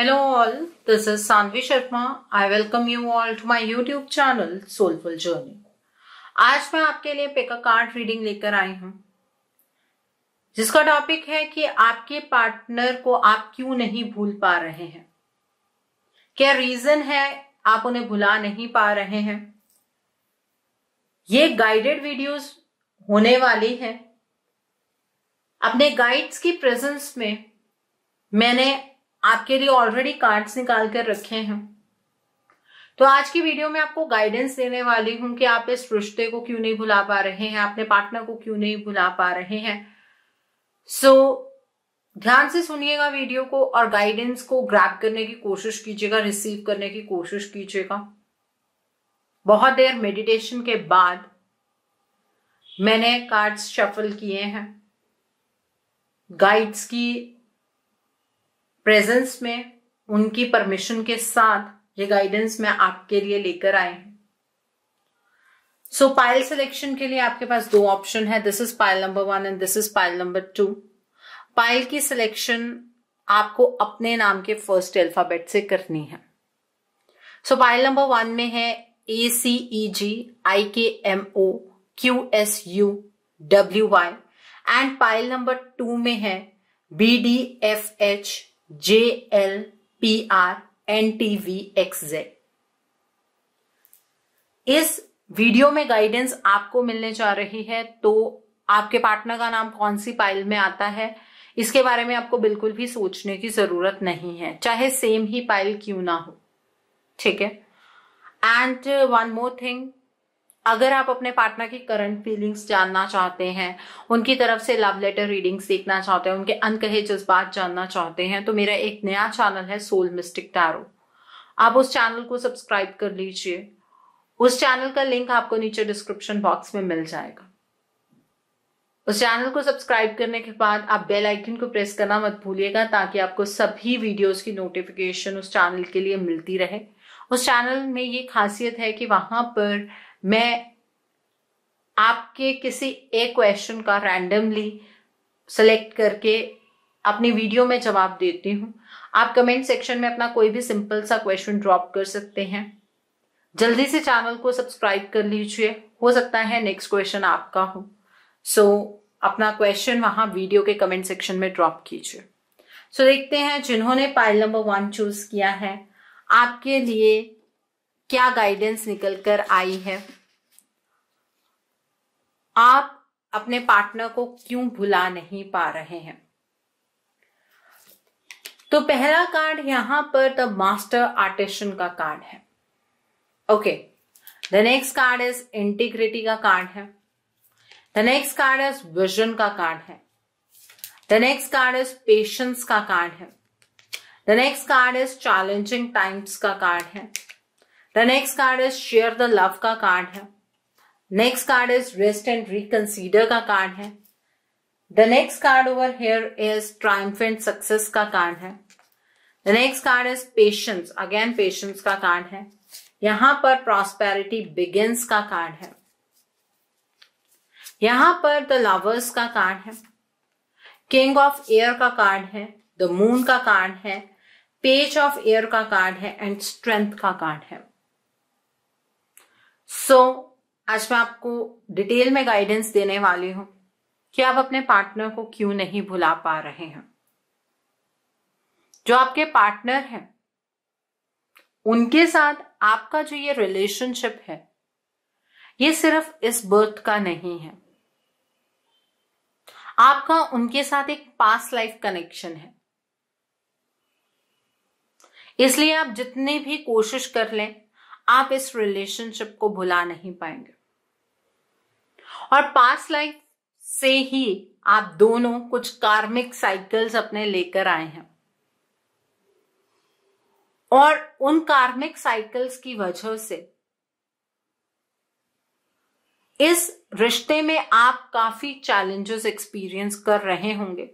Hello all, this is Sanvi Sharma. I welcome you all to my YouTube channel Soulful Journey. आज मैं आपके लिए pick a card reading लेकर आई हूं जिसका टॉपिक है कि आपके पार्टनर को आप क्यों नहीं भूल पा रहे हैं क्या रीजन है आप उन्हें भुला नहीं पा रहे हैं ये गाइडेड वीडियोस होने वाली है अपने गाइड्स की प्रेजेंस में मैंने आपके लिए ऑलरेडी कार्ड्स निकाल कर रखे हैं तो आज की वीडियो में आपको गाइडेंस देने वाली हूं कि आप इस रिश्ते को क्यों नहीं भुला पा रहे हैं अपने पार्टनर को क्यों नहीं भुला पा रहे हैं सो so, ध्यान से सुनिएगा वीडियो को और गाइडेंस को ग्रैप करने की कोशिश कीजिएगा रिसीव करने की कोशिश कीजिएगा बहुत देर मेडिटेशन के बाद मैंने कार्ड्स शफल किए हैं गाइड्स की प्रेजेंस में उनकी परमिशन के साथ ये गाइडेंस मैं आपके लिए लेकर आई हूं सो पाइल सिलेक्शन के लिए आपके पास दो ऑप्शन है this is pile number one and this is pile number two pile की सिलेक्शन आपको अपने नाम के फर्स्ट अल्फाबेट से करनी है सो पाइल नंबर वन में है ए सी ई G I K M O Q S U W Y and pile number two में है B D F H J L P R N T V X Z इस video में guidance आपको मिलने जा रही है तो आपके पार्टनर का नाम कौन सी पाइल में आता है इसके बारे में आपको बिल्कुल भी सोचने की जरूरत नहीं है चाहे सेम ही पाइल क्यों ना हो ठीक है एंड वन मोर थिंग अगर आप अपने पार्टनर की करंट फीलिंग्स जानना चाहते हैं उनकी तरफ से लव लेटर रीडिंग सीखना चाहते हैं उनके अनकहे जज्बात जानना चाहते हैं तो मेरा एक नया चैनल है सोल मिस्टिक टैरो आप उस चैनल को सब्सक्राइब कर लीजिए उस चैनल का लिंक आपको नीचे डिस्क्रिप्शन बॉक्स में मिल जाएगा उस चैनल को सब्सक्राइब करने के बाद आप बेल आइकन को प्रेस करना मत भूलिएगा ताकि आपको सभी वीडियोस की नोटिफिकेशन उस चैनल के लिए मिलती रहे उस चैनल में ये खासियत है कि वहां पर मैं आपके किसी एक क्वेश्चन का रैंडमली सेलेक्ट करके अपनी वीडियो में जवाब देती हूँ आप कमेंट सेक्शन में अपना कोई भी सिंपल सा क्वेश्चन ड्रॉप कर सकते हैं जल्दी से चैनल को सब्सक्राइब कर लीजिए हो सकता है नेक्स्ट क्वेश्चन आपका हो सो so, अपना क्वेश्चन वहां वीडियो के कमेंट सेक्शन में ड्रॉप कीजिए सो so, देखते हैं जिन्होंने पाइल नंबर वन चूज किया है आपके लिए क्या गाइडेंस निकल कर आई है आप अपने पार्टनर को क्यों भुला नहीं पा रहे हैं तो पहला कार्ड यहां पर द मास्टर आर्टिशन का कार्ड है okay the next card is integrity का कार्ड है the next card is vision का कार्ड है the next card is patience का कार्ड है the next card is challenging times का कार्ड है the next card is share the love का card है next card is rest and reconsider का card है the next card over here is triumphant success का card है the next card is patience again patience का card है यहां पर प्रॉस्पेरिटी बिगिंस का कार्ड है यहां पर द लवर्स का कार्ड है किंग ऑफ एयर का कार्ड है द मून का कार्ड है पेज ऑफ एयर का कार्ड है एंड स्ट्रेंथ का कार्ड है सो so, आज मैं आपको डिटेल में गाइडेंस देने वाली हूं कि आप अपने पार्टनर को क्यों नहीं भुला पा रहे हैं जो आपके पार्टनर हैं उनके साथ आपका जो ये रिलेशनशिप है ये सिर्फ इस बर्थ का नहीं है आपका उनके साथ एक पास लाइफ कनेक्शन है इसलिए आप जितनी भी कोशिश कर लें आप इस रिलेशनशिप को भुला नहीं पाएंगे और पास्ट लाइफ से ही आप दोनों कुछ कार्मिक साइकिल्स अपने लेकर आए हैं और उन कार्मिक साइकिल्स की वजह से इस रिश्ते में आप काफी चैलेंजेस एक्सपीरियंस कर रहे होंगे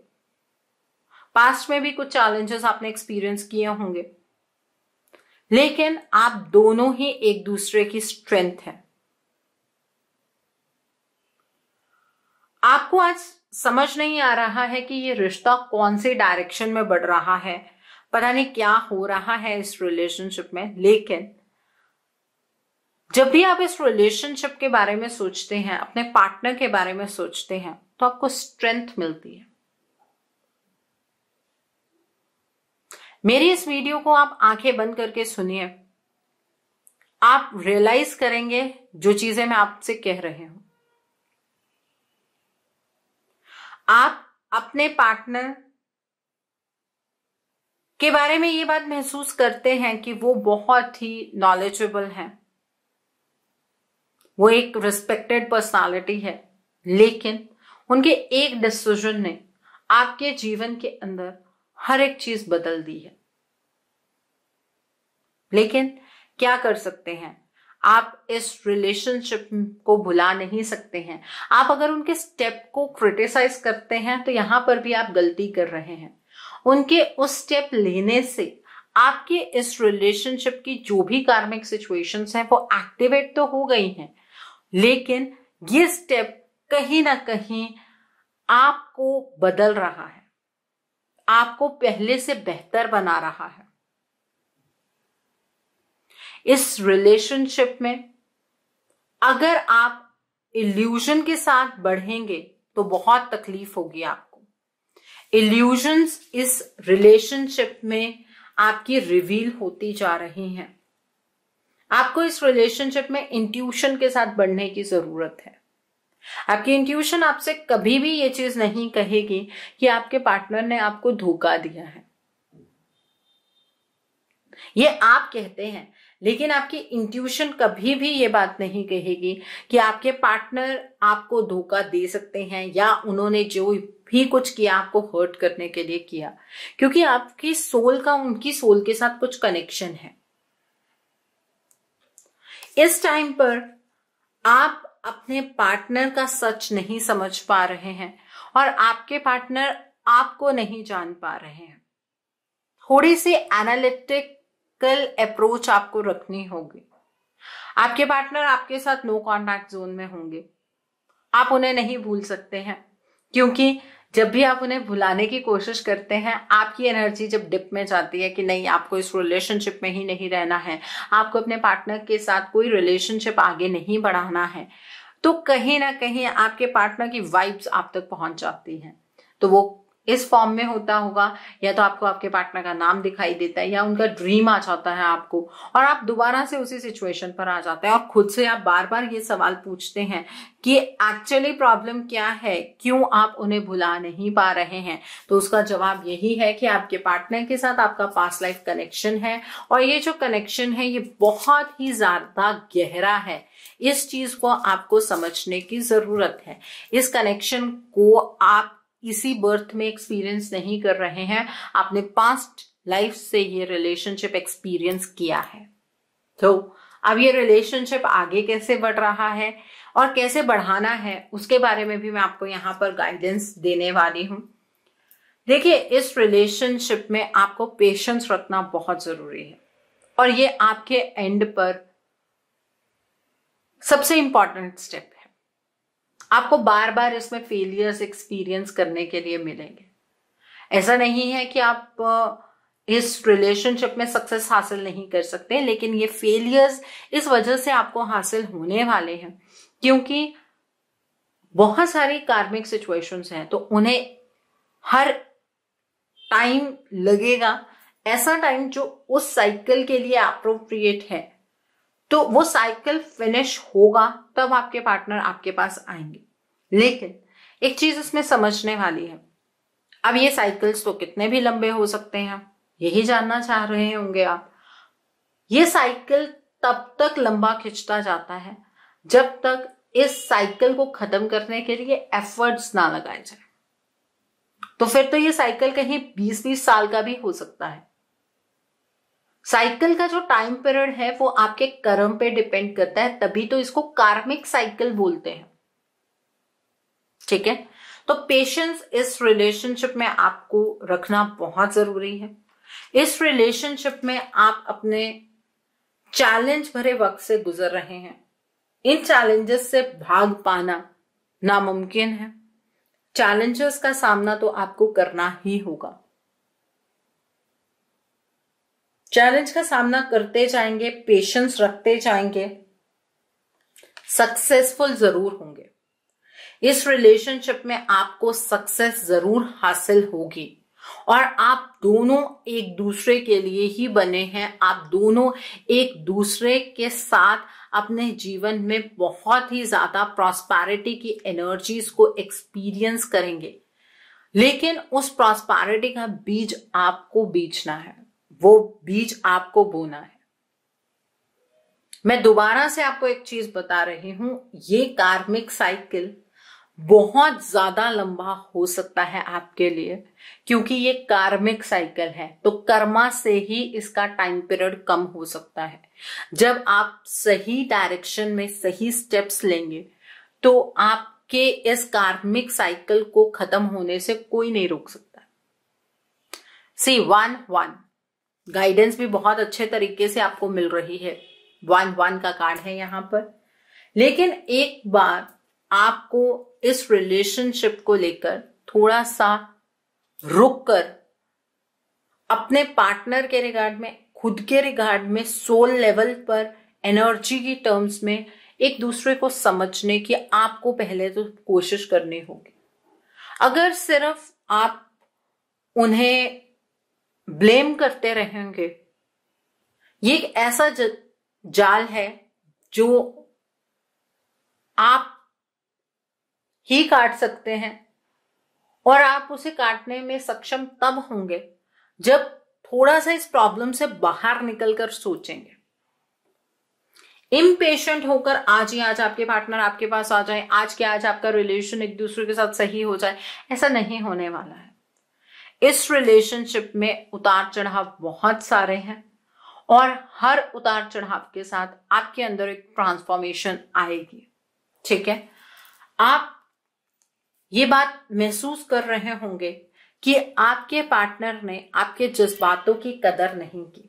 पास्ट में भी कुछ चैलेंजेस आपने एक्सपीरियंस किए होंगे लेकिन आप दोनों ही एक दूसरे की स्ट्रेंथ है आपको आज समझ नहीं आ रहा है कि ये रिश्ता कौन से डायरेक्शन में बढ़ रहा है पता नहीं क्या हो रहा है इस रिलेशनशिप में लेकिन जब भी आप इस रिलेशनशिप के बारे में सोचते हैं अपने पार्टनर के बारे में सोचते हैं तो आपको स्ट्रेंथ मिलती है मेरी इस वीडियो को आप आंखें बंद करके सुनिए आप रियलाइज करेंगे जो चीजें मैं आपसे कह रहे हूं आप अपने पार्टनर के बारे में ये बात महसूस करते हैं कि वो बहुत ही नॉलेजेबल है वो एक रिस्पेक्टेड पर्सनालिटी है लेकिन उनके एक डिसीजन ने आपके जीवन के अंदर हर एक चीज बदल दी है लेकिन क्या कर सकते हैं आप इस रिलेशनशिप को भुला नहीं सकते हैं आप अगर उनके स्टेप को क्रिटिसाइज करते हैं तो यहां पर भी आप गलती कर रहे हैं उनके उस स्टेप लेने से आपके इस रिलेशनशिप की जो भी कार्मिक सिचुएशंस हैं वो एक्टिवेट तो हो गई हैं लेकिन ये स्टेप कहीं ना कहीं आपको बदल रहा है आपको पहले से बेहतर बना रहा है इस रिलेशनशिप में अगर आप इल्यूजन के साथ बढ़ेंगे तो बहुत तकलीफ होगी आपको इल्यूजन्स इस रिलेशनशिप में आपकी रिवील होती जा रही हैं आपको इस रिलेशनशिप में इंट्यूशन के साथ बढ़ने की जरूरत है आपकी इंट्यूशन आपसे कभी भी ये चीज नहीं कहेगी कि आपके पार्टनर ने आपको धोखा दिया है ये आप कहते हैं लेकिन आपकी इंट्यूशन कभी भी ये बात नहीं कहेगी कि आपके पार्टनर आपको धोखा दे सकते हैं या उन्होंने जो भी कुछ किया आपको हर्ट करने के लिए किया क्योंकि आपकी सोल का उनकी सोल के साथ कुछ कनेक्शन है इस टाइम पर आप अपने पार्टनर का सच नहीं समझ पा रहे हैं और आपके पार्टनर आपको नहीं जान पा रहे हैं थोड़ी सी एनालिटिक क्रिटिकल अप्रोच आपको रखनी होगी आपके पार्टनर आपके साथ नो कॉन्टैक्ट जोन में होंगे आप उन्हें नहीं भूल सकते हैं क्योंकि जब भी आप उन्हें भुलाने की कोशिश करते हैं आपकी एनर्जी जब डिप में जाती है कि नहीं आपको इस रिलेशनशिप में ही नहीं रहना है आपको अपने पार्टनर के साथ कोई रिलेशनशिप आगे नहीं बढ़ाना है तो कहीं ना कहीं आपके पार्टनर की वाइब्स आप तक पहुंच जाती हैं तो वो इस फॉर्म में होता होगा या तो आपको आपके पार्टनर का नाम दिखाई देता है या उनका ड्रीम आ जाता है आपको और आप दोबारा से उसी सिचुएशन पर आ जाते हैं और खुद से आप बार बार ये सवाल पूछते हैं कि एक्चुअली प्रॉब्लम क्या है क्यों आप उन्हें भुला नहीं पा रहे हैं तो उसका जवाब यही है कि आपके पार्टनर के साथ आपका पास्ट लाइफ कनेक्शन है और ये जो कनेक्शन है ये बहुत ही ज्यादा गहरा है इस चीज को आपको समझने की जरूरत है इस कनेक्शन को आप इसी बर्थ में एक्सपीरियंस नहीं कर रहे हैं आपने पास्ट लाइफ से ये रिलेशनशिप एक्सपीरियंस किया है तो अब ये रिलेशनशिप आगे कैसे बढ़ रहा है और कैसे बढ़ाना है उसके बारे में भी मैं आपको यहाँ पर गाइडेंस देने वाली हूं देखिए इस रिलेशनशिप में आपको पेशेंस रखना बहुत जरूरी है और ये आपके एंड पर सबसे इंपॉर्टेंट स्टेप आपको बार बार इसमें फेलियर्स एक्सपीरियंस करने के लिए मिलेंगे ऐसा नहीं है कि आप इस रिलेशनशिप में सक्सेस हासिल नहीं कर सकते लेकिन ये फेलियर्स इस वजह से आपको हासिल होने वाले हैं क्योंकि बहुत सारी कार्मिक सिचुएशंस हैं तो उन्हें हर टाइम लगेगा ऐसा टाइम जो उस साइकिल के लिए अप्रोप्रिएट है तो वो साइकिल फिनिश होगा तब आपके पार्टनर आपके पास आएंगे लेकिन एक चीज इसमें समझने वाली है अब ये साइकिल्स तो कितने भी लंबे हो सकते हैं यही जानना चाह रहे होंगे आप ये साइकिल तब तक लंबा खिंचता जाता है जब तक इस साइकिल को खत्म करने के लिए एफर्ट्स ना लगाए जाए तो फिर तो ये साइकिल कहीं 20-20 साल का भी हो सकता है साइकिल का जो टाइम पीरियड है वो आपके कर्म पे डिपेंड करता है तभी तो इसको कार्मिक साइकिल बोलते हैं ठीक है तो पेशेंस इस रिलेशनशिप में आपको रखना बहुत जरूरी है इस रिलेशनशिप में आप अपने चैलेंज भरे वक्त से गुजर रहे हैं इन चैलेंजेस से भाग पाना नामुमकिन है चैलेंजेस का सामना तो आपको करना ही होगा चैलेंज का सामना करते जाएंगे पेशेंस रखते जाएंगे सक्सेसफुल जरूर होंगे इस रिलेशनशिप में आपको सक्सेस जरूर हासिल होगी और आप दोनों एक दूसरे के लिए ही बने हैं आप दोनों एक दूसरे के साथ अपने जीवन में बहुत ही ज्यादा प्रॉस्पैरिटी की एनर्जीज को एक्सपीरियंस करेंगे लेकिन उस प्रॉस्पैरिटी का बीज आपको बीजना है वो बीज आपको बोना है मैं दोबारा से आपको एक चीज बता रही हूं ये कार्मिक साइकिल बहुत ज्यादा लंबा हो सकता है आपके लिए क्योंकि ये कार्मिक साइकिल है तो कर्मा से ही इसका टाइम पीरियड कम हो सकता है जब आप सही डायरेक्शन में सही स्टेप्स लेंगे तो आपके इस कार्मिक साइकिल को खत्म होने से कोई नहीं रोक सकता सी वन वन गाइडेंस भी बहुत अच्छे तरीके से आपको मिल रही है वन वन का कार्ड है यहाँ पर लेकिन एक बार आपको इस रिलेशनशिप को लेकर थोड़ा सा रुक कर अपने पार्टनर के रिगार्ड में खुद के रिगार्ड में सोल लेवल पर एनर्जी की टर्म्स में एक दूसरे को समझने की आपको पहले तो कोशिश करनी होगी अगर सिर्फ आप उन्हें ब्लेम करते रहेंगे ये एक ऐसा जाल है जो आप ही काट सकते हैं और आप उसे काटने में सक्षम तब होंगे जब थोड़ा सा इस प्रॉब्लम से बाहर निकलकर सोचेंगे इम्पेशेंट होकर आज ही आज आपके पार्टनर आपके पास आ जाए आज के आज आपका रिलेशन एक दूसरे के साथ सही हो जाए ऐसा नहीं होने वाला है इस रिलेशनशिप में उतार चढ़ाव बहुत सारे हैं और हर उतार चढ़ाव के साथ आपके अंदर एक ट्रांसफॉर्मेशन आएगी ठीक है आप ये बात महसूस कर रहे होंगे कि आपके पार्टनर ने आपके जज्बातों की कदर नहीं की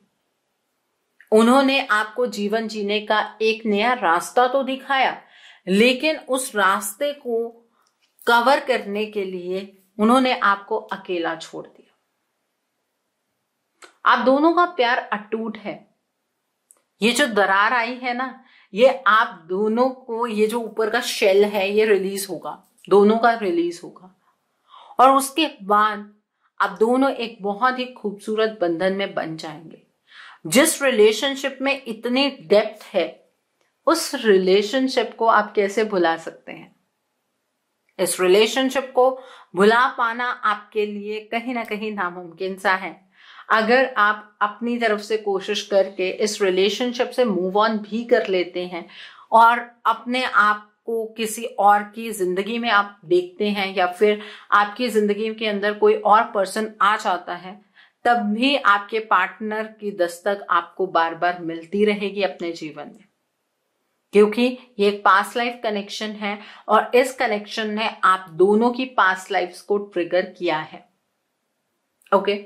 उन्होंने आपको जीवन जीने का एक नया रास्ता तो दिखाया लेकिन उस रास्ते को कवर करने के लिए उन्होंने आपको अकेला छोड़ दिया आप दोनों का प्यार अटूट है ये जो दरार आई है ना ये आप दोनों को ये जो ऊपर का शेल है ये रिलीज होगा दोनों का रिलीज होगा और उसके बाद आप दोनों एक बहुत ही खूबसूरत बंधन में बन जाएंगे जिस रिलेशनशिप में इतनी डेप्थ है उस रिलेशनशिप को आप कैसे भुला सकते हैं इस रिलेशनशिप को भुला पाना आपके लिए कहीं ना कहीं नामुमकिन सा है अगर आप अपनी तरफ से कोशिश करके इस रिलेशनशिप से मूव ऑन भी कर लेते हैं और अपने आप को किसी और की जिंदगी में आप देखते हैं या फिर आपकी जिंदगी के अंदर कोई और पर्सन आ जाता है तब भी आपके पार्टनर की दस्तक आपको बार बार मिलती रहेगी अपने जीवन में क्योंकि ये एक पास्ट लाइफ कनेक्शन है और इस कनेक्शन ने आप दोनों की पास्ट लाइफ को ट्रिगर किया है ओके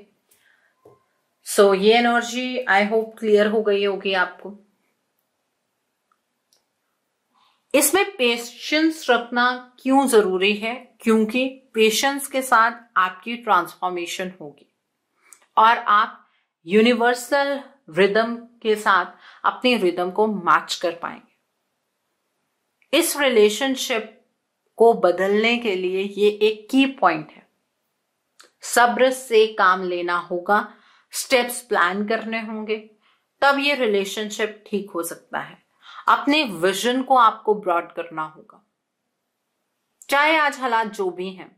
सो ये एनर्जी आई होप क्लियर हो गई होगी आपको इसमें पेशेंस रखना क्यों जरूरी है क्योंकि पेशेंस के साथ आपकी ट्रांसफॉर्मेशन होगी और आप यूनिवर्सल रिदम के साथ अपने रिदम को मैच कर पाएंगे इस रिलेशनशिप को बदलने के लिए ये एक की पॉइंट है सब्र से काम लेना होगा स्टेप्स प्लान करने होंगे तब ये रिलेशनशिप ठीक हो सकता है अपने विजन को आपको ब्रॉड करना होगा चाहे आज हालात जो भी हैं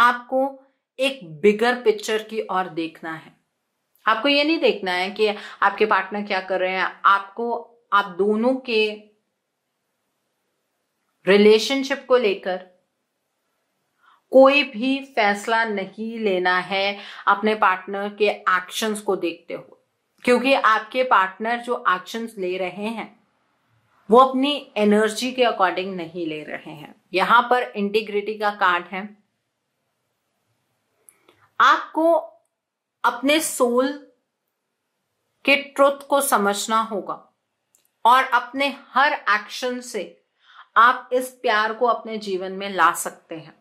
आपको एक बिगर पिक्चर की ओर देखना है आपको ये नहीं देखना है कि आपके पार्टनर क्या कर रहे हैं आपको आप दोनों के रिलेशनशिप को लेकर कोई भी फैसला नहीं लेना है अपने पार्टनर के एक्शंस को देखते हुए क्योंकि आपके पार्टनर जो एक्शंस ले रहे हैं वो अपनी एनर्जी के अकॉर्डिंग नहीं ले रहे हैं यहां पर इंटीग्रिटी का कार्ड है आपको अपने सोल के ट्रुथ को समझना होगा और अपने हर एक्शन से आप इस प्यार को अपने जीवन में ला सकते हैं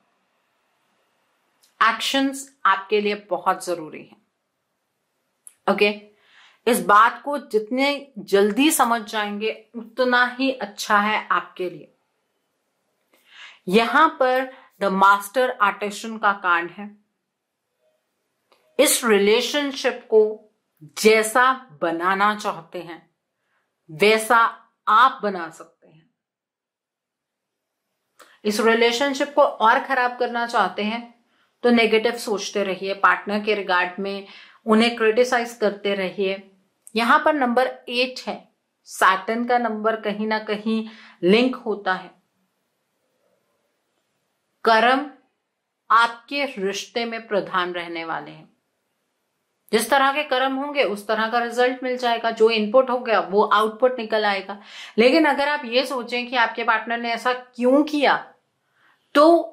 एक्शंस आपके लिए बहुत जरूरी है ओके okay? इस बात को जितने जल्दी समझ जाएंगे उतना ही अच्छा है आपके लिए यहां पर द मास्टर आर्टिशन का कार्ड है इस रिलेशनशिप को जैसा बनाना चाहते हैं वैसा आप बना सकते इस रिलेशनशिप को और खराब करना चाहते हैं तो नेगेटिव सोचते रहिए पार्टनर के रिगार्ड में उन्हें क्रिटिसाइज करते रहिए यहां पर नंबर एट है सैटन का नंबर कहीं ना कहीं लिंक होता है कर्म आपके रिश्ते में प्रधान रहने वाले हैं जिस तरह के कर्म होंगे उस तरह का रिजल्ट मिल जाएगा जो इनपुट हो गया वो आउटपुट निकल आएगा लेकिन अगर आप ये सोचें कि आपके पार्टनर ने ऐसा क्यों किया तो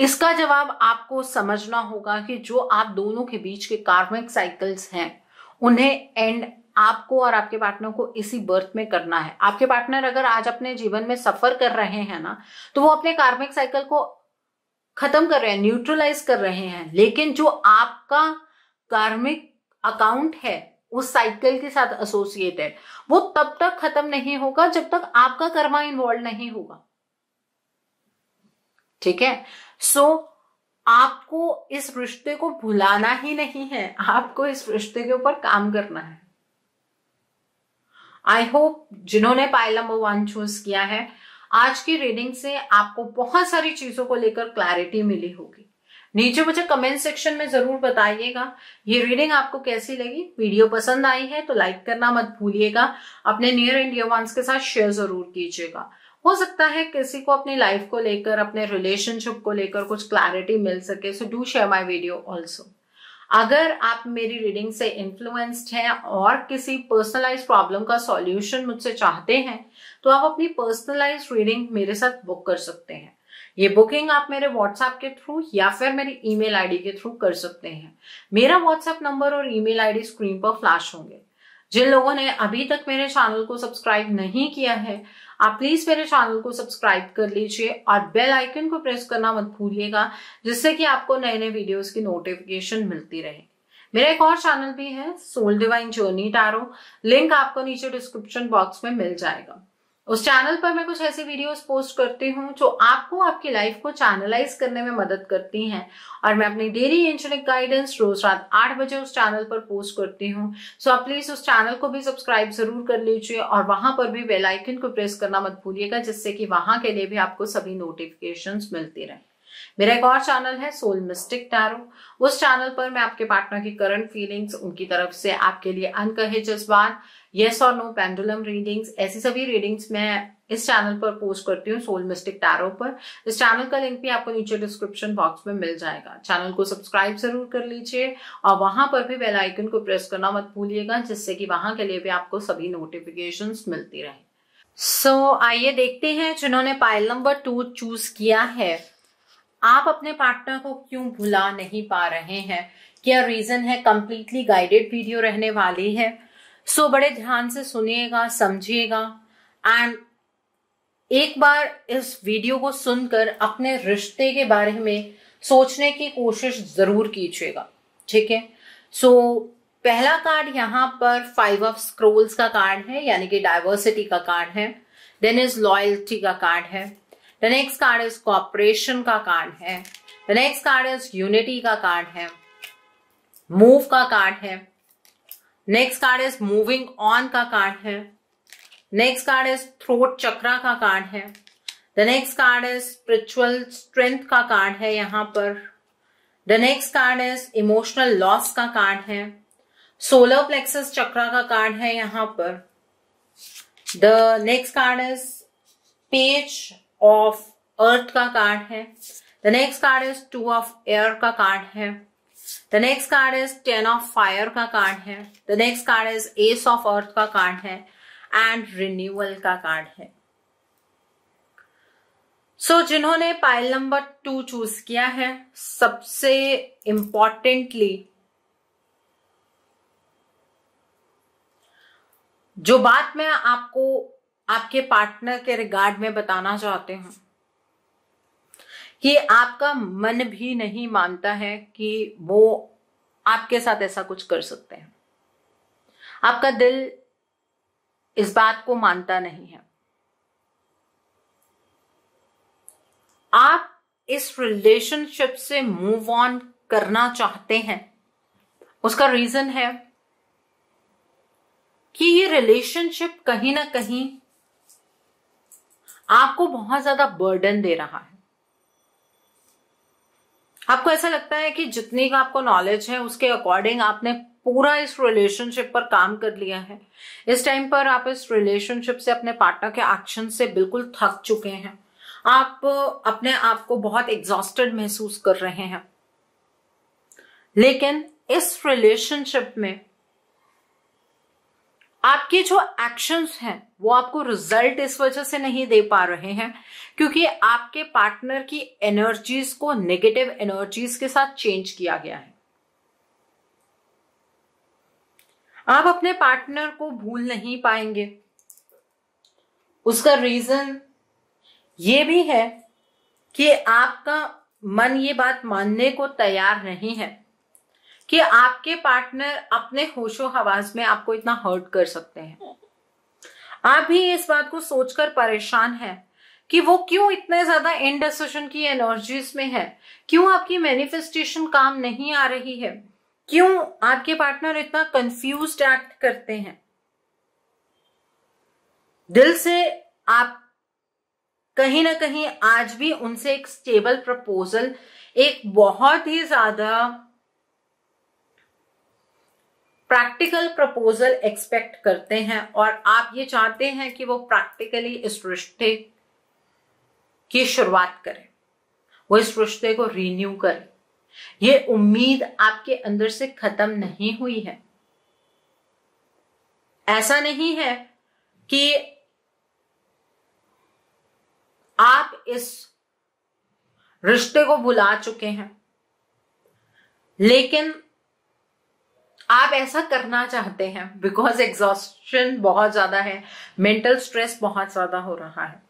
इसका जवाब आपको समझना होगा कि जो आप दोनों के बीच के कार्मिक साइकिल्स हैं उन्हें एंड आपको और आपके पार्टनर को इसी बर्थ में करना है आपके पार्टनर अगर आज अपने जीवन में सफर कर रहे हैं ना तो वो अपने कार्मिक साइकिल को खत्म कर रहे हैं न्यूट्रलाइज कर रहे हैं लेकिन जो आपका कार्मिक अकाउंट है उस साइकिल के साथ एसोसिएटेड वो तब तक खत्म नहीं होगा जब तक आपका कर्मा इन्वॉल्व नहीं होगा ठीक है सो आपको इस रिश्ते को भुलाना ही नहीं है आपको इस रिश्ते के ऊपर काम करना है आई होप जिन्होंने पाइल नंबर वन चूज किया है आज की रीडिंग से आपको बहुत सारी चीजों को लेकर क्लैरिटी मिली होगी नीचे मुझे कमेंट सेक्शन में जरूर बताइएगा ये रीडिंग आपको कैसी लगी वीडियो पसंद आई है तो लाइक करना मत भूलिएगा अपने नियर इंडिया वंस के साथ शेयर जरूर कीजिएगा हो सकता है किसी को अपनी लाइफ को लेकर अपने रिलेशनशिप को लेकर कुछ क्लैरिटी मिल सके so do share my video also अगर आप मेरी रीडिंग से इन्फ्लुएंस्ड हैं और किसी पर्सनलाइज प्रॉब्लम का सॉल्यूशन मुझसे चाहते हैं तो आप अपनी पर्सनलाइज रीडिंग मेरे साथ बुक कर सकते हैं ये बुकिंग आप मेरे व्हाट्सएप के थ्रू या फिर मेरी ईमेल आईडी के थ्रू कर सकते हैं मेरा व्हाट्सएप नंबर और ईमेल आईडी स्क्रीन पर फ्लैश होंगे जिन लोगों ने अभी तक मेरे चैनल को सब्सक्राइब नहीं किया है आप प्लीज मेरे चैनल को सब्सक्राइब कर लीजिए और बेल आइकन को प्रेस करना मत भूलिएगा जिससे कि आपको नए नए वीडियोस की नोटिफिकेशन मिलती रहे मेरा एक और चैनल भी है soul divine journey tarot link आपको नीचे डिस्क्रिप्शन बॉक्स में मिल जाएगा उस चैनल पर मैं कुछ ऐसी वीडियोस पोस्ट करती हूँ जो आपको आपकी लाइफ को चैनलाइज करने में मदद करती हैं और मैं अपनी डेली इंश्योरेंस गाइडेंस रोज रात आठ बजे उस चैनल पर पोस्ट करती हूँ सो आप प्लीज उस चैनल को भी सब्सक्राइब जरूर कर लीजिए और वहां पर भी बेल आइकन को प्रेस करना मत भूलिएगा जिससे कि वहां के लिए भी आपको सभी नोटिफिकेशन मिलती रहे मेरा एक और चैनल है सोल मिस्टिक टैरो उस चैनल पर मैं आपके पार्टनर की करंट फीलिंग्स उनकी तरफ से आपके लिए अनकहे जज्बात येस और नो पेंडुलम रीडिंग्स ऐसी सभी रीडिंग्स मैं इस चैनल पर पोस्ट करती हूँ सोल मिस्टिक टैरो पर इस चैनल का लिंक भी आपको नीचे डिस्क्रिप्शन बॉक्स में मिल जाएगा चैनल को सब्सक्राइब जरूर कर लीजिए और वहां पर भी बेल आइकन को प्रेस करना मत भूलिएगा जिससे कि वहां के लिए भी आपको सभी नोटिफिकेशन मिलती रहे सो so, आइए देखते हैं जिन्होंने पाइल नंबर टू चूज किया है आप अपने पार्टनर को क्यों भुला नहीं पा रहे हैं क्या रीजन है कंप्लीटली गाइडेड वीडियो रहने वाली है सो बड़े ध्यान से सुनिएगा समझिएगा एंड एक बार इस वीडियो को सुनकर अपने रिश्ते के बारे में सोचने की कोशिश जरूर कीजिएगा ठीक है सो so, पहला कार्ड यहां पर फाइव ऑफ स्क्रोल्स का कार्ड है यानी कि डायवर्सिटी का कार्ड है देन इज लॉयल्टी का कार्ड है the next card is cooperation का कार्ड है the next card is unity का कार्ड है मूव का कार्ड है next card is moving on का कार्ड है next card is throat chakra का कार्ड है the next card is spiritual strength का कार्ड है यहाँ पर the next card is emotional loss का कार्ड है सोलर प्लेक्सस चक्रा का कार्ड है यहाँ पर the next card is page of earth का कार्ड है the next card is two of air का कार्ड है the next card is ten of fire का कार्ड है the next card is ace of earth का card है and renewal का card है सो so, जिन्होंने पाइल नंबर टू चूज किया है सबसे इंपॉर्टेंटली जो बात मैं आपको आपके पार्टनर के रिगार्ड में बताना चाहते हूं कि आपका मन भी नहीं मानता है कि वो आपके साथ ऐसा कुछ कर सकते हैं आपका दिल इस बात को मानता नहीं है आप इस रिलेशनशिप से मूव ऑन करना चाहते हैं उसका रीजन है कि ये रिलेशनशिप कहीं ना कहीं आपको बहुत ज्यादा बर्डन दे रहा है आपको ऐसा लगता है कि जितनी का आपको नॉलेज है उसके अकॉर्डिंग आपने पूरा इस रिलेशनशिप पर काम कर लिया है इस टाइम पर आप इस रिलेशनशिप से अपने पार्टनर के एक्शन से बिल्कुल थक चुके हैं आप अपने आप को बहुत एग्जॉस्टेड महसूस कर रहे हैं लेकिन इस रिलेशनशिप में आपके जो एक्शंस हैं वो आपको रिजल्ट इस वजह से नहीं दे पा रहे हैं क्योंकि आपके पार्टनर की एनर्जीज को नेगेटिव एनर्जीज के साथ चेंज किया गया है आप अपने पार्टनर को भूल नहीं पाएंगे उसका रीजन ये भी है कि आपका मन ये बात मानने को तैयार नहीं है कि आपके पार्टनर अपने होशो हवास में आपको इतना हर्ट कर सकते हैं आप भी इस बात को सोचकर परेशान हैं कि वो क्यों इतने ज्यादा इनडिसीजन की एनर्जीज में है क्यों आपकी मैनिफेस्टेशन काम नहीं आ रही है क्यों आपके पार्टनर इतना कंफ्यूज एक्ट करते हैं दिल से आप कहीं ना कहीं आज भी उनसे एक स्टेबल प्रपोजल एक बहुत ही ज्यादा प्रैक्टिकल प्रपोजल एक्सपेक्ट करते हैं और आप ये चाहते हैं कि वो प्रैक्टिकली इस रिश्ते की शुरुआत करें वो इस रिश्ते को रिन्यू करें ये उम्मीद आपके अंदर से खत्म नहीं हुई है ऐसा नहीं है कि आप इस रिश्ते को भुला चुके हैं लेकिन आप ऐसा करना चाहते हैं बिकॉज एग्जॉस्टन बहुत ज्यादा है मेंटल स्ट्रेस बहुत ज्यादा हो रहा है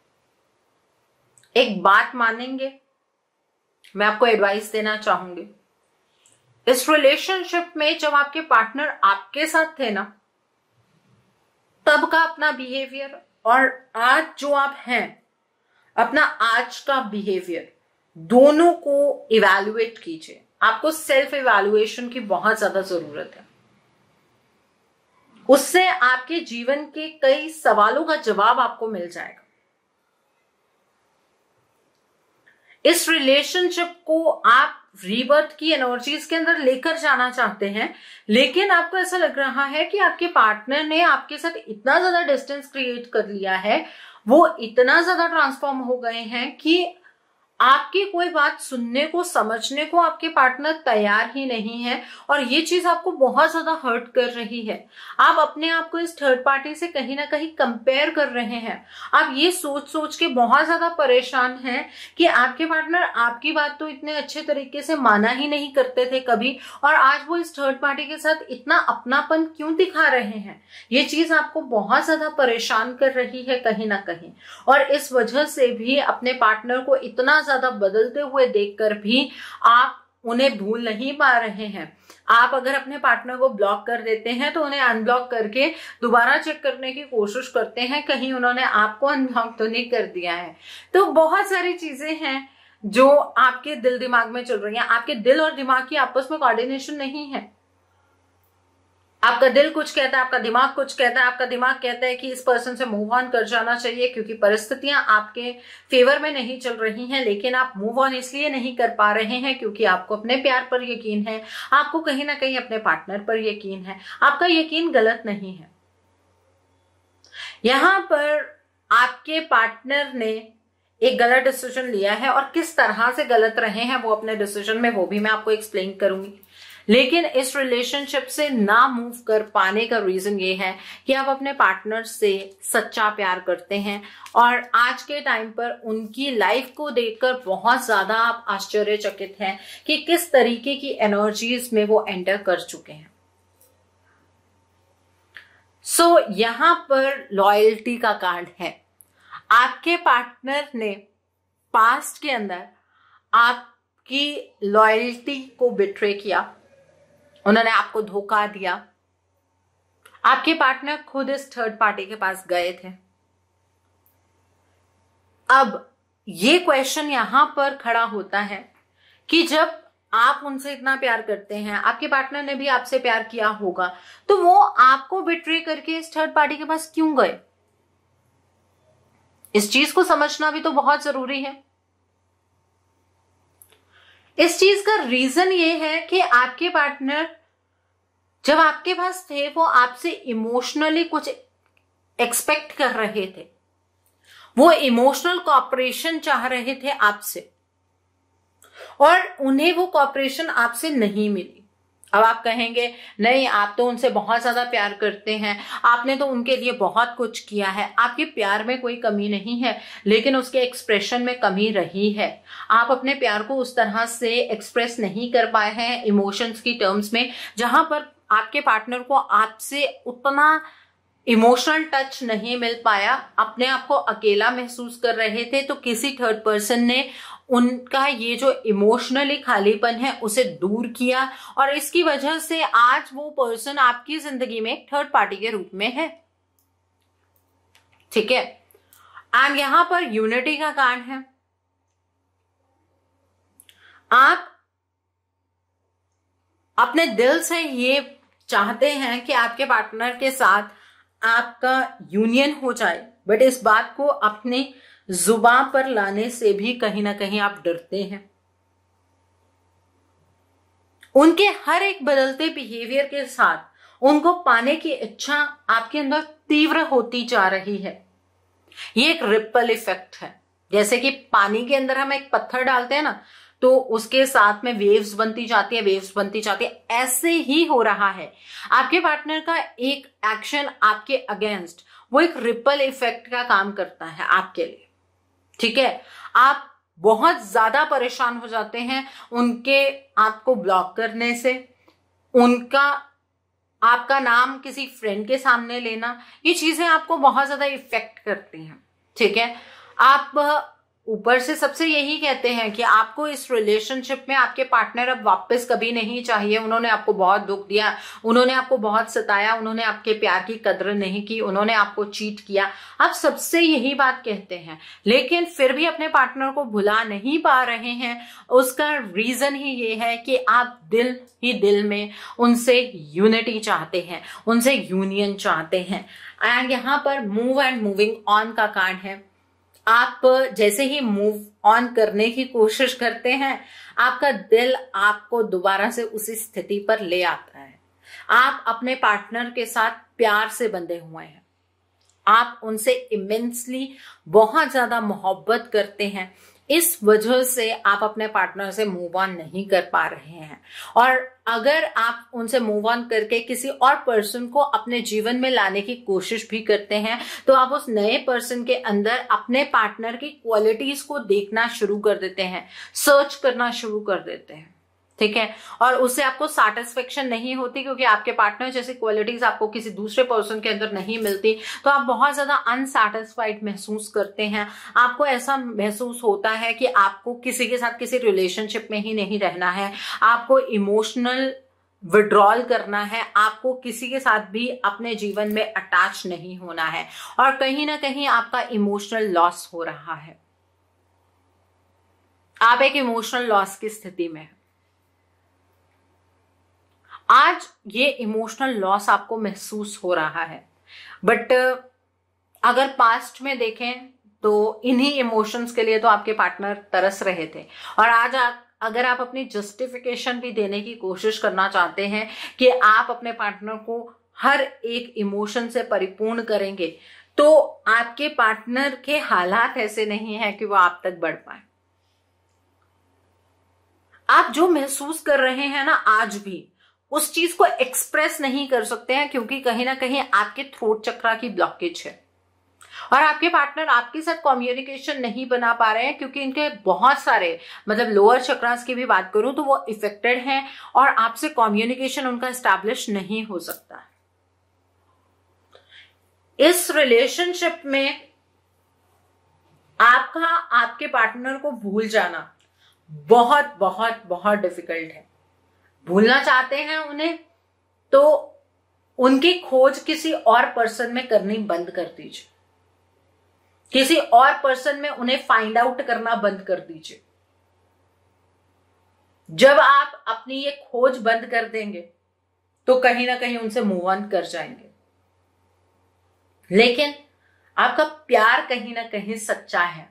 एक बात मानेंगे मैं आपको एडवाइस देना चाहूंगी इस रिलेशनशिप में जब आपके पार्टनर आपके साथ थे ना तब का अपना बिहेवियर और आज जो आप हैं अपना आज का बिहेवियर दोनों को इवेल्युएट कीजिए आपको सेल्फ इवेल्युएशन की बहुत ज्यादा जरूरत है उससे आपके जीवन के कई सवालों का जवाब आपको मिल जाएगा इस रिलेशनशिप को आप रीबर्थ की एनर्जीज के अंदर लेकर जाना चाहते हैं लेकिन आपको ऐसा लग रहा है कि आपके पार्टनर ने आपके साथ इतना ज्यादा डिस्टेंस क्रिएट कर लिया है वो इतना ज्यादा ट्रांसफॉर्म हो गए हैं कि आपकी कोई बात सुनने को समझने को आपके पार्टनर तैयार ही नहीं है और ये चीज आपको बहुत ज्यादा हर्ट कर रही है आप अपने आप को इस थर्ड पार्टी से कहीं ना कहीं कंपेयर कर रहे हैं आप ये सोच सोच के बहुत ज्यादा परेशान हैं कि आपके पार्टनर आपकी बात तो इतने अच्छे तरीके से माना ही नहीं करते थे कभी और आज वो इस थर्ड पार्टी के साथ इतना अपनापन क्यों दिखा रहे हैं ये चीज आपको बहुत ज्यादा परेशान कर रही है कहीं ना कहीं और इस वजह से भी अपने पार्टनर को इतना ज्यादा बदलते हुए देखकर भी आप उन्हें भूल नहीं पा रहे हैं आप अगर अपने पार्टनर को ब्लॉक कर देते हैं तो उन्हें अनब्लॉक करके दोबारा चेक करने की कोशिश करते हैं कहीं उन्होंने आपको अनब्लॉक तो नहीं कर दिया है तो बहुत सारी चीजें हैं जो आपके दिल दिमाग में चल रही हैं आपके दिल और दिमाग की आपस में कोऑर्डिनेशन नहीं है आपका दिल कुछ कहता है आपका दिमाग कुछ कहता है आपका दिमाग कहता है कि इस पर्सन से मूव ऑन कर जाना चाहिए क्योंकि परिस्थितियां आपके फेवर में नहीं चल रही हैं लेकिन आप मूव ऑन इसलिए नहीं कर पा रहे हैं क्योंकि आपको अपने प्यार पर यकीन है आपको कहीं ना कहीं अपने पार्टनर पर यकीन है आपका यकीन गलत नहीं है यहां पर आपके पार्टनर ने एक गलत डिसीजन लिया है और किस तरह से गलत रहे हैं वो अपने डिसीजन में वो भी मैं आपको एक्सप्लेन करूंगी लेकिन इस रिलेशनशिप से ना मूव कर पाने का रीजन ये है कि आप अपने पार्टनर से सच्चा प्यार करते हैं और आज के टाइम पर उनकी लाइफ को देखकर बहुत ज्यादा आप आश्चर्यचकित हैं कि किस तरीके की एनर्जीज में वो एंटर कर चुके हैं सो so, यहां पर लॉयल्टी का कार्ड है आपके पार्टनर ने पास्ट के अंदर आपकी लॉयल्टी को बिट्रे किया उन्होंने आपको धोखा दिया आपके पार्टनर खुद इस थर्ड पार्टी के पास गए थे अब ये क्वेश्चन यहां पर खड़ा होता है कि जब आप उनसे इतना प्यार करते हैं आपके पार्टनर ने भी आपसे प्यार किया होगा तो वो आपको बिट्रे करके इस थर्ड पार्टी के पास क्यों गए इस चीज को समझना भी तो बहुत जरूरी है इस चीज का रीजन ये है कि आपके पार्टनर जब आपके पास थे वो आपसे इमोशनली कुछ एक्सपेक्ट कर रहे थे वो इमोशनल कॉपरेशन चाह रहे थे आपसे और उन्हें वो कॉपरेशन आपसे नहीं मिली अब आप कहेंगे नहीं आप तो उनसे बहुत ज़्यादा प्यार करते हैं आपने तो उनके लिए बहुत कुछ किया है आपके प्यार में कोई कमी नहीं है लेकिन उसके एक्सप्रेशन में कमी रही है आप अपने प्यार को उस तरह से एक्सप्रेस नहीं कर पाए हैं इमोशंस की टर्म्स में जहां पर आपके पार्टनर को आपसे उतना इमोशनल टच नहीं मिल पाया अपने आप को अकेला महसूस कर रहे थे तो किसी थर्ड पर्सन ने उनका ये जो इमोशनली खालीपन है उसे दूर किया और इसकी वजह से आज वो पर्सन आपकी जिंदगी में थर्ड पार्टी के रूप में है ठीक है एंड यहां पर यूनिटी का कारण है आप अपने दिल से ये चाहते हैं कि आपके पार्टनर के साथ आपका यूनियन हो जाए बट इस बात को अपने जुबा पर लाने से भी कहीं ना कहीं आप डरते हैं उनके हर एक बदलते बिहेवियर के साथ उनको पाने की इच्छा आपके अंदर तीव्र होती जा रही है ये एक रिपल इफेक्ट है जैसे कि पानी के अंदर हम एक पत्थर डालते हैं ना तो उसके साथ में वेव्स बनती जाती है वेव्स बनती जाती है ऐसे ही हो रहा है आपके पार्टनर का एक एक्शन आपके अगेंस्ट वो एक रिपल इफेक्ट का काम करता है आपके लिए ठीक है आप बहुत ज्यादा परेशान हो जाते हैं उनके आपको ब्लॉक करने से उनका आपका नाम किसी फ्रेंड के सामने लेना ये चीजें आपको बहुत ज्यादा इफेक्ट करती हैं ठीक है आप ऊपर से सबसे यही कहते हैं कि आपको इस रिलेशनशिप में आपके पार्टनर अब वापस कभी नहीं चाहिए उन्होंने आपको बहुत दुख दिया उन्होंने आपको बहुत सताया उन्होंने आपके प्यार की कदर नहीं की उन्होंने आपको चीट किया आप सबसे यही बात कहते हैं लेकिन फिर भी अपने पार्टनर को भुला नहीं पा रहे हैं उसका रीजन ही ये है कि आप दिल ही दिल में उनसे यूनिटी चाहते हैं उनसे यूनियन चाहते हैं एंड यहाँ पर मूव एंड मूविंग ऑन का कार्ड है आप जैसे ही मूव ऑन करने की कोशिश करते हैं आपका दिल आपको दोबारा से उसी स्थिति पर ले आता है आप अपने पार्टनर के साथ प्यार से बंधे हुए हैं आप उनसे इमेंसली बहुत ज्यादा मोहब्बत करते हैं इस वजह से आप अपने पार्टनर से मूव ऑन नहीं कर पा रहे हैं और अगर आप उनसे मूव ऑन करके किसी और पर्सन को अपने जीवन में लाने की कोशिश भी करते हैं तो आप उस नए पर्सन के अंदर अपने पार्टनर की क्वालिटीज को देखना शुरू कर देते हैं सर्च करना शुरू कर देते हैं ठीक है और उससे आपको सेटिस्फेक्शन नहीं होती क्योंकि आपके पार्टनर जैसी क्वालिटीज आपको किसी दूसरे पर्सन के अंदर नहीं मिलती तो आप बहुत ज्यादा अनसेटिस्फाइड महसूस करते हैं आपको ऐसा महसूस होता है कि आपको किसी के साथ किसी रिलेशनशिप में ही नहीं रहना है आपको इमोशनल विड्रॉल करना है आपको किसी के साथ भी अपने जीवन में अटैच नहीं होना है और कहीं ना कहीं आपका इमोशनल लॉस हो रहा है आप एक इमोशनल लॉस की स्थिति में है आज ये इमोशनल लॉस आपको महसूस हो रहा है बट अगर पास्ट में देखें तो इन्हीं इमोशंस के लिए तो आपके पार्टनर तरस रहे थे और आज आ, अगर आप अपनी जस्टिफिकेशन भी देने की कोशिश करना चाहते हैं कि आप अपने पार्टनर को हर एक इमोशन से परिपूर्ण करेंगे तो आपके पार्टनर के हालात ऐसे नहीं है कि वो आप तक बढ़ पाए आप जो महसूस कर रहे हैं ना आज भी उस चीज को एक्सप्रेस नहीं कर सकते हैं क्योंकि कहीं ना कहीं आपके थ्रोट चक्रा की ब्लॉकेज है और आपके पार्टनर आपके साथ कम्युनिकेशन नहीं बना पा रहे हैं क्योंकि इनके बहुत सारे मतलब लोअर चक्रास की भी बात करूं तो वो इफेक्टेड हैं और आपसे कम्युनिकेशन उनका स्टैब्लिश नहीं हो सकता इस रिलेशनशिप में आपका आपके पार्टनर को भूल जाना बहुत बहुत बहुत डिफिकल्ट है भूलना चाहते हैं उन्हें तो उनकी खोज किसी और पर्सन में करनी बंद कर दीजिए किसी और पर्सन में उन्हें फाइंड आउट करना बंद कर दीजिए जब आप अपनी ये खोज बंद कर देंगे तो कहीं ना कहीं उनसे मूव ऑन कर जाएंगे लेकिन आपका प्यार कहीं ना कहीं सच्चा है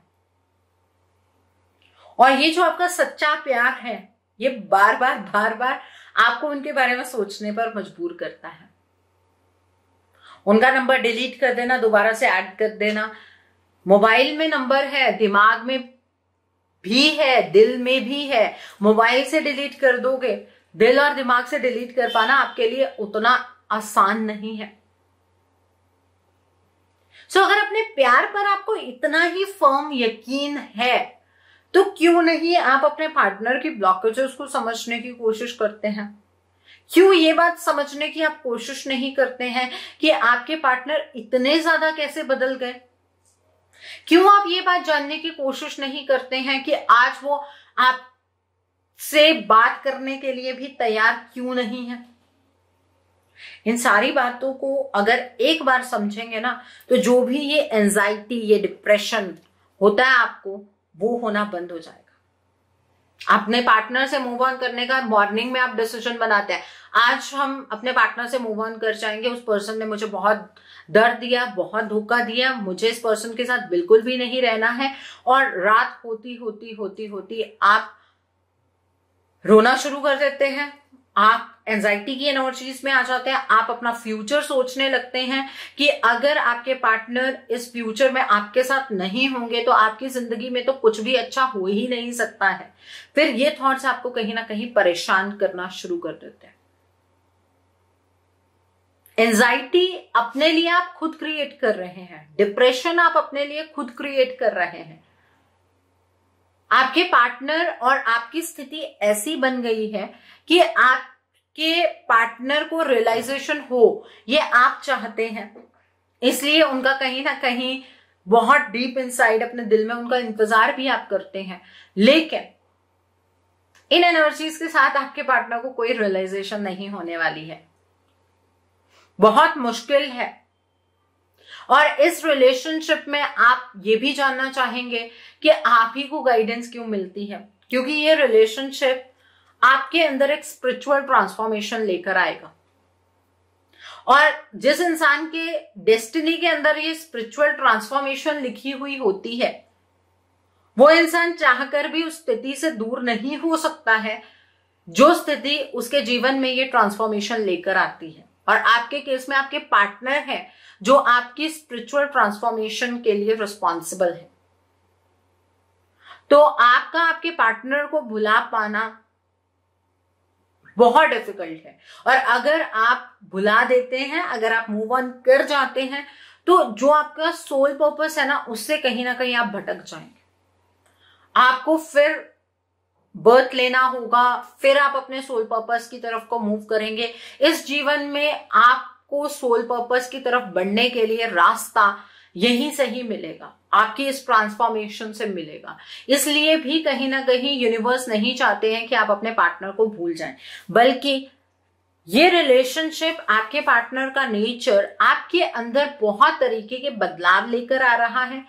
और ये जो आपका सच्चा प्यार है ये बार बार बार बार आपको उनके बारे में सोचने पर मजबूर करता है उनका नंबर डिलीट कर देना दोबारा से ऐड कर देना मोबाइल में नंबर है दिमाग में भी है दिल में भी है मोबाइल से डिलीट कर दोगे दिल और दिमाग से डिलीट कर पाना आपके लिए उतना आसान नहीं है सो so, अगर अपने प्यार पर आपको इतना ही फर्म यकीन है तो क्यों नहीं आप अपने पार्टनर की ब्लॉकेजेस को समझने की कोशिश करते हैं क्यों ये बात समझने की आप कोशिश नहीं करते हैं कि आपके पार्टनर इतने ज्यादा कैसे बदल गए क्यों आप ये बात जानने की कोशिश नहीं करते हैं कि आज वो आप से बात करने के लिए भी तैयार क्यों नहीं है इन सारी बातों को अगर एक बार समझेंगे ना तो जो भी ये एंजाइटी ये डिप्रेशन होता है आपको वो होना बंद हो जाएगा अपने पार्टनर से मूव ऑन करने का मॉर्निंग में आप डिसीजन बनाते हैं आज हम अपने पार्टनर से मूव ऑन कर जाएंगे उस पर्सन ने मुझे बहुत डर दिया बहुत धोखा दिया मुझे इस पर्सन के साथ बिल्कुल भी नहीं रहना है और रात होती होती होती होती आप रोना शुरू कर देते हैं आप एंजाइटी की एनर्जीज में आ जाते हैं आप अपना फ्यूचर सोचने लगते हैं कि अगर आपके पार्टनर इस फ्यूचर में आपके साथ नहीं होंगे तो आपकी जिंदगी में तो कुछ भी अच्छा हो ही नहीं सकता है फिर ये थॉट्स आपको कहीं ना कहीं परेशान करना शुरू कर देते हैं एंजाइटी अपने लिए आप खुद क्रिएट कर रहे हैं डिप्रेशन आप अपने लिए खुद क्रिएट कर रहे हैं आपके पार्टनर और आपकी स्थिति ऐसी बन गई है कि आपके पार्टनर को रियलाइजेशन हो ये आप चाहते हैं इसलिए उनका कहीं ना कहीं बहुत डीप इनसाइड अपने दिल में उनका इंतजार भी आप करते हैं लेकिन इन एनर्जीज के साथ आपके पार्टनर को कोई रियलाइजेशन नहीं होने वाली है बहुत मुश्किल है और इस रिलेशनशिप में आप ये भी जानना चाहेंगे कि आप ही को गाइडेंस क्यों मिलती है क्योंकि ये रिलेशनशिप आपके अंदर एक स्पिरिचुअल ट्रांसफॉर्मेशन लेकर आएगा और जिस इंसान के डेस्टिनी के अंदर ये स्पिरिचुअल ट्रांसफॉर्मेशन लिखी हुई होती है वो इंसान चाहकर भी उस स्थिति से दूर नहीं हो सकता है जो स्थिति उसके जीवन में ये ट्रांसफॉर्मेशन लेकर आती है और आपके केस में आपके पार्टनर है जो आपकी स्पिरिचुअल ट्रांसफॉर्मेशन के लिए रिस्पॉन्सिबल है तो आपका आपके पार्टनर को भुला पाना बहुत डिफिकल्ट है और अगर आप भुला देते हैं अगर आप मूव ऑन कर जाते हैं तो जो आपका सोल पर्पस है ना उससे कहीं ना कहीं आप भटक जाएंगे आपको फिर बर्थ लेना होगा फिर आप अपने सोल पर्पस की तरफ को मूव करेंगे इस जीवन में आपको सोल पर्पस की तरफ बढ़ने के लिए रास्ता यहीं से ही मिलेगा आपकी इस ट्रांसफॉर्मेशन से मिलेगा इसलिए भी कहीं ना कहीं यूनिवर्स नहीं चाहते हैं कि आप अपने पार्टनर को भूल जाएं बल्कि ये रिलेशनशिप आपके पार्टनर का नेचर आपके अंदर बहुत तरीके के बदलाव लेकर आ रहा है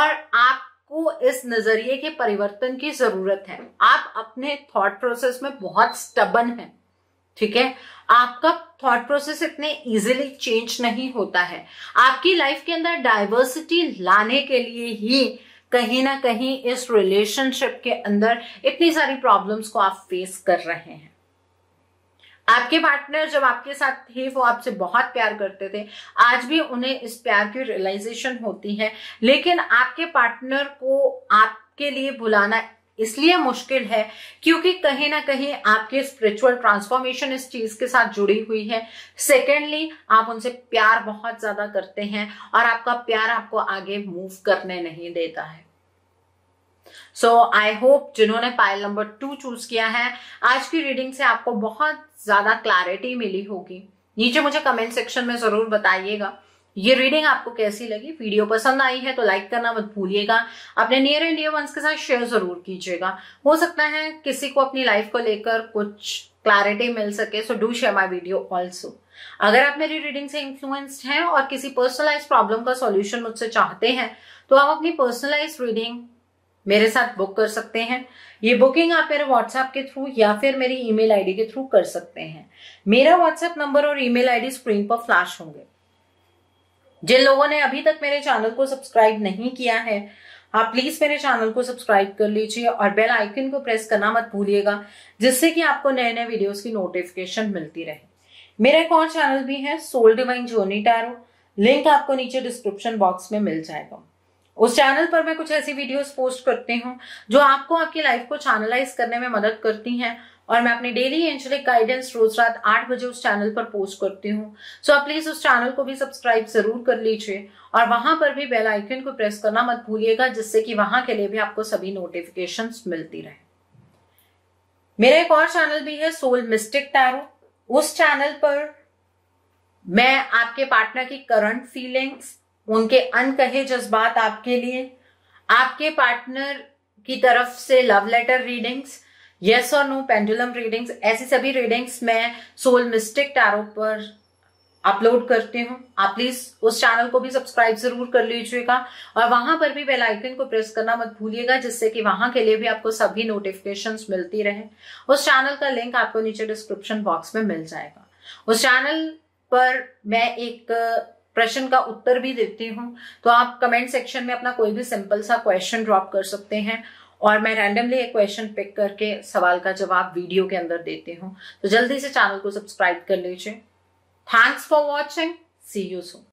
और आपको इस नजरिए के परिवर्तन की जरूरत है आप अपने थॉट प्रोसेस में बहुत स्टबन हैं ठीक है आपका थॉट प्रोसेस इतने इजीली चेंज नहीं होता है आपकी लाइफ के अंदर डाइवर्सिटी लाने के लिए ही कहीं ना कहीं इस रिलेशनशिप के अंदर इतनी सारी प्रॉब्लम्स को आप फेस कर रहे हैं आपके पार्टनर जब आपके साथ थे वो आपसे बहुत प्यार करते थे आज भी उन्हें इस प्यार की रियलाइजेशन होती है लेकिन आपके पार्टनर को आपके लिए भुलाना इसलिए मुश्किल है क्योंकि कहीं ना कहीं आपकी स्पिरिचुअल ट्रांसफॉर्मेशन इस चीज के साथ जुड़ी हुई है सेकेंडली आप उनसे प्यार बहुत ज्यादा करते हैं और आपका प्यार आपको आगे मूव करने नहीं देता है सो आई होप जिन्होंने पाइल नंबर टू चूज किया है आज की रीडिंग से आपको बहुत ज्यादा क्लैरिटी मिली होगी नीचे मुझे कमेंट सेक्शन में जरूर बताइएगा ये रीडिंग आपको कैसी लगी वीडियो पसंद आई है तो लाइक करना मत भूलिएगा अपने नियर एंड डियर वंस के साथ शेयर जरूर कीजिएगा हो सकता है किसी को अपनी लाइफ को लेकर कुछ क्लैरिटी मिल सके so do share my video also अगर आप मेरी रीडिंग से इन्फ्लुएंस्ड हैं और किसी पर्सनलाइज प्रॉब्लम का सॉल्यूशन मुझसे चाहते हैं तो आप अपनी पर्सनलाइज रीडिंग मेरे साथ बुक कर सकते हैं ये बुकिंग आप मेरे व्हाट्सएप के थ्रू या फिर मेरी ईमेल आईडी के थ्रू कर सकते हैं मेरा व्हाट्सएप नंबर और ईमेल आईडी स्क्रीन पर फ्लैश होंगे जिन लोगों ने अभी तक मेरे चैनल को सब्सक्राइब नहीं किया है आप प्लीज मेरे चैनल को सब्सक्राइब कर लीजिए और बेल आइकन को प्रेस करना मत भूलिएगा जिससे कि आपको नए नए वीडियोस की नोटिफिकेशन मिलती रहे मेरा एक और चैनल भी है soul divine journey tarot link आपको नीचे डिस्क्रिप्शन बॉक्स में मिल जाएगा उस चैनल पर मैं कुछ ऐसी वीडियोस पोस्ट करती हूँ जो आपको आपकी लाइफ को चैनलाइज करने में मदद करती हैं और मैं अपनी डेली एंजलिक गाइडेंस रोज रात आठ बजे उस चैनल पर पोस्ट करती हूँ सो आप प्लीज उस चैनल को भी सब्सक्राइब जरूर कर लीजिए और वहां पर भी बेल आइकन को प्रेस करना मत भूलिएगा जिससे कि वहां के लिए भी आपको सभी नोटिफिकेशन मिलती रहे मेरा एक और चैनल भी है सोल मिस्टिक टैरो उस चैनल पर मैं आपके पार्टनर की करंट फीलिंग्स उनके अनकहे जज्बात आपके लिए आपके पार्टनर की तरफ से लव लेटर रीडिंग्स यस और नो पेंडुलम रीडिंग्स ऐसी सभी रीडिंग्स मैं सोल मिस्टिक टैरो पर अपलोड करती हूँ आप प्लीज उस चैनल को भी सब्सक्राइब जरूर कर लीजिएगा और वहां पर भी बेल आइकन को प्रेस करना मत भूलिएगा जिससे कि वहां के लिए भी आपको सभी नोटिफिकेशंस मिलती रहे उस चैनल का लिंक आपको नीचे डिस्क्रिप्शन बॉक्स में मिल जाएगा उस चैनल पर मैं एक प्रश्न का उत्तर भी देती हूँ तो आप कमेंट सेक्शन में अपना कोई भी सिंपल सा क्वेश्चन ड्रॉप कर सकते हैं और मैं रैंडमली एक क्वेश्चन पिक करके सवाल का जवाब वीडियो के अंदर देती हूँ तो जल्दी से चैनल को सब्सक्राइब कर लीजिए thanks for watching see you soon